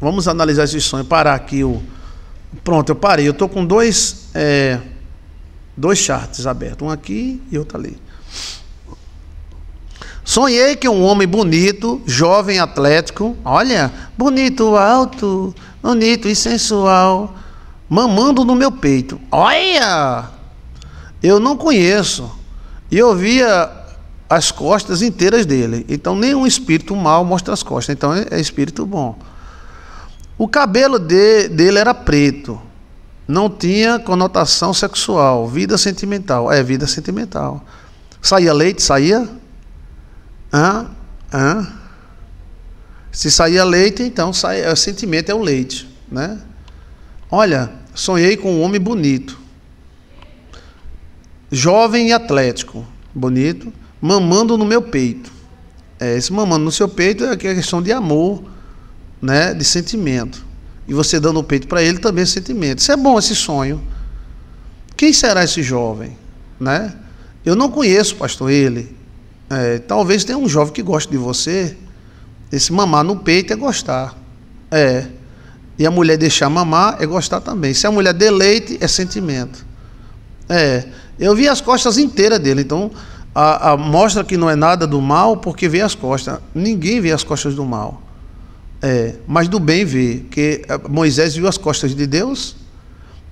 Vamos analisar esse sonho. Parar aqui o. Pronto, eu parei. Eu estou com dois, é, dois charts abertos, um aqui e outro ali. Sonhei que um homem bonito, jovem, atlético, olha, bonito, alto, bonito e sensual, mamando no meu peito. Olha! Eu não conheço. E eu via as costas inteiras dele. Então, nenhum espírito mal mostra as costas. Então, é, é espírito bom. O cabelo de, dele era preto. Não tinha conotação sexual, vida sentimental. É, vida sentimental. Saía leite? Saía? Hã? Hã? Se saía leite, então saía, o é, sentimento é o leite. Né? Olha, sonhei com um homem bonito. Jovem e atlético. Bonito. Mamando no meu peito. É, esse mamando no seu peito é questão de amor né, de sentimento. E você dando o peito para ele também é sentimento. Isso é bom, esse sonho. Quem será esse jovem? Né? Eu não conheço, pastor, ele. É, talvez tenha um jovem que goste de você. Esse mamar no peito é gostar. É. E a mulher deixar mamar é gostar também. Se a mulher deleite, é sentimento. É. Eu vi as costas inteiras dele, então a, a, mostra que não é nada do mal porque vê as costas. Ninguém vê as costas do mal. É, mas do bem vê, porque eh, Moisés viu as costas de Deus,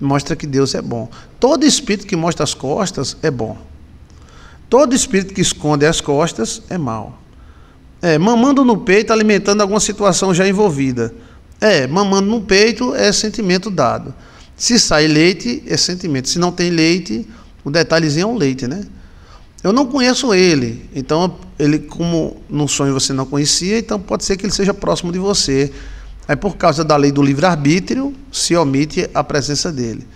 mostra que Deus é bom. Todo espírito que mostra as costas é bom. Todo espírito que esconde as costas é mal. É, mamando no peito, alimentando alguma situação já envolvida. É, mamando no peito é sentimento dado. Se sai leite, é sentimento. Se não tem leite, o detalhezinho é um leite, né? Eu não conheço ele, então ele, como num sonho você não conhecia, então pode ser que ele seja próximo de você. Aí, por causa da lei do livre-arbítrio, se omite a presença dele.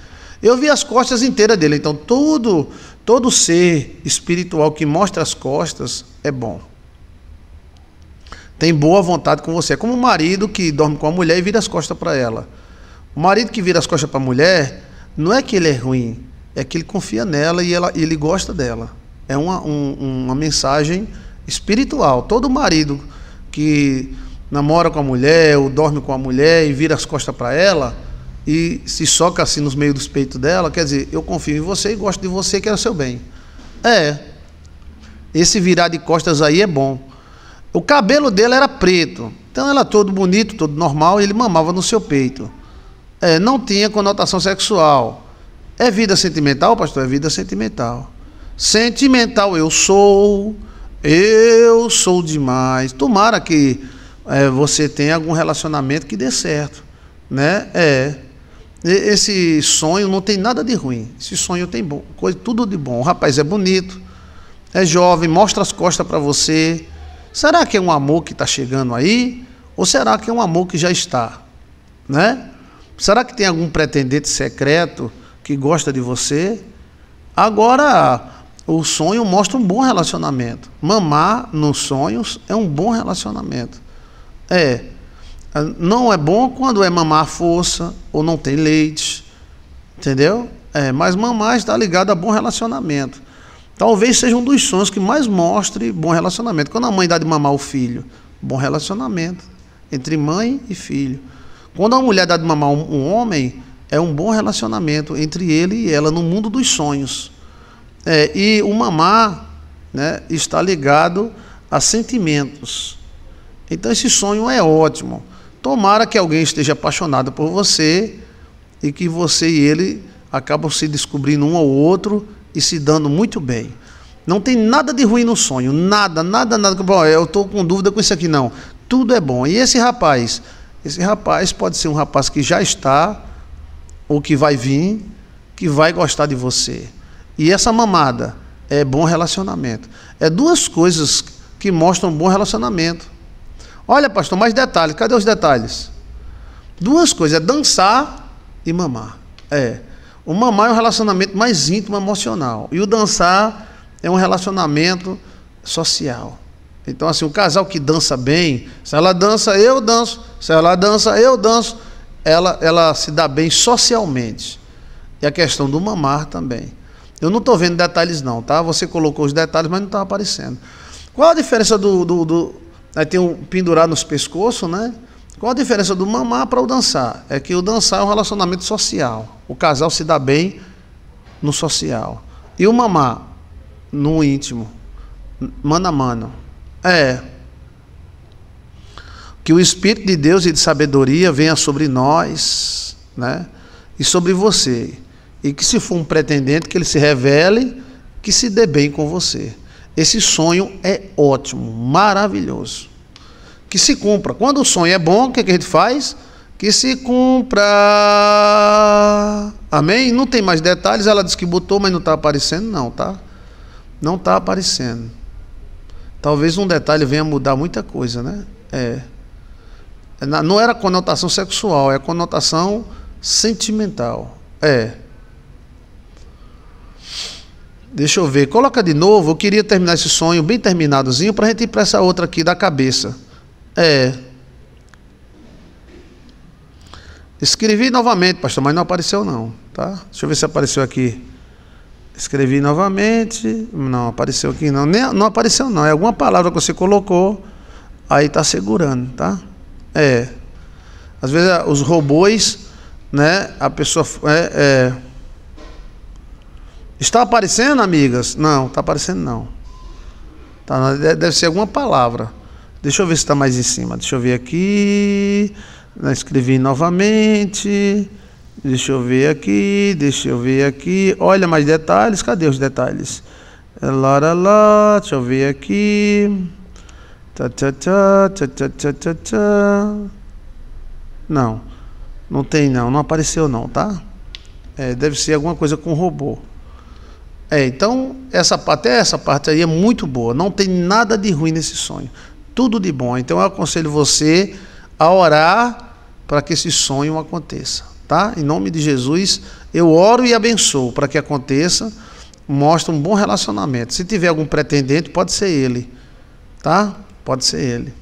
Eu vi as costas inteiras dele, então todo, todo ser espiritual que mostra as costas é bom. Tem boa vontade com você. É como o um marido que dorme com a mulher e vira as costas para ela. O marido que vira as costas para a mulher, não é que ele é ruim, é que ele confia nela e ela, ele gosta dela é uma, um, uma mensagem espiritual. Todo marido que namora com a mulher ou dorme com a mulher e vira as costas para ela e se soca assim nos meios dos peitos dela, quer dizer, eu confio em você e gosto de você, quero é o seu bem. É. Esse virar de costas aí é bom. O cabelo dele era preto, então era todo bonito, todo normal, e ele mamava no seu peito. É, não tinha conotação sexual. É vida sentimental, pastor? É vida sentimental. Sentimental eu sou, eu sou demais. Tomara que é, você tenha algum relacionamento que dê certo, né? É. Esse sonho não tem nada de ruim. Esse sonho tem bom, coisa, tudo de bom. O rapaz é bonito, é jovem, mostra as costas para você. Será que é um amor que está chegando aí? Ou será que é um amor que já está? Né? Será que tem algum pretendente secreto que gosta de você? Agora, o sonho mostra um bom relacionamento. Mamar nos sonhos é um bom relacionamento. É. Não é bom quando é mamar à força ou não tem leite. Entendeu? É, mas mamar está ligado a bom relacionamento. Talvez seja um dos sonhos que mais mostre bom relacionamento. Quando a mãe dá de mamar o filho, bom relacionamento entre mãe e filho. Quando a mulher dá de mamar um homem, é um bom relacionamento entre ele e ela no mundo dos sonhos. É, e o mamar né, está ligado a sentimentos. Então esse sonho é ótimo. Tomara que alguém esteja apaixonado por você e que você e ele acabam se descobrindo um ao outro e se dando muito bem. Não tem nada de ruim no sonho, nada, nada, nada. Bom, eu estou com dúvida com isso aqui, não. Tudo é bom. E esse rapaz? Esse rapaz pode ser um rapaz que já está ou que vai vir, que vai gostar de você e essa mamada é bom relacionamento. É duas coisas que mostram bom relacionamento. Olha, pastor, mais detalhes. Cadê os detalhes? Duas coisas: é dançar e mamar. É. O mamar é um relacionamento mais íntimo, emocional. E o dançar é um relacionamento social. Então, assim, o casal que dança bem, se ela dança, eu danço. Se ela dança, eu danço. Ela, ela se dá bem socialmente. E a questão do mamar também. Eu não estou vendo detalhes não, tá? Você colocou os detalhes, mas não está aparecendo. Qual a diferença do, do, do... Aí tem um pendurado nos pescoços, né? Qual a diferença do mamar para o dançar? É que o dançar é um relacionamento social. O casal se dá bem no social. E o mamar? No íntimo. Mano a mano. É. Que o Espírito de Deus e de sabedoria venha sobre nós, né? E sobre você e que se for um pretendente que ele se revele, que se dê bem com você. Esse sonho é ótimo, maravilhoso. Que se cumpra. Quando o sonho é bom, o que, é que a gente faz? Que se cumpra. Amém? Não tem mais detalhes. Ela disse que botou, mas não está aparecendo, não, tá? Não está aparecendo. Talvez um detalhe venha mudar muita coisa, né? É. é não era conotação sexual, é conotação sentimental. É. Deixa eu ver, coloca de novo. Eu queria terminar esse sonho bem terminadozinho para a gente ir para essa outra aqui da cabeça. É. Escrevi novamente, pastor, mas não apareceu não, tá? Deixa eu ver se apareceu aqui. Escrevi novamente, não apareceu aqui não, Nem, não apareceu não. É alguma palavra que você colocou, aí está segurando, tá? É. Às vezes é, os robôs, né? A pessoa é, é Está aparecendo, amigas? Não, está aparecendo não. Tá, deve ser alguma palavra. Deixa eu ver se está mais em cima. Deixa eu ver aqui. Escrevi novamente. Deixa eu ver aqui. Deixa eu ver aqui. Olha mais detalhes. Cadê os detalhes? É lá, lá, lá. Deixa eu ver aqui. Tá, tá, tá, tá, tá, tá, tá, tá. Não. Não tem não. Não apareceu não, tá? É, deve ser alguma coisa com robô. É, então, essa, até essa parte aí é muito boa. Não tem nada de ruim nesse sonho. Tudo de bom. Então, eu aconselho você a orar para que esse sonho aconteça. Tá? Em nome de Jesus, eu oro e abençoo para que aconteça. Mostra um bom relacionamento. Se tiver algum pretendente, pode ser ele. Tá? Pode ser ele.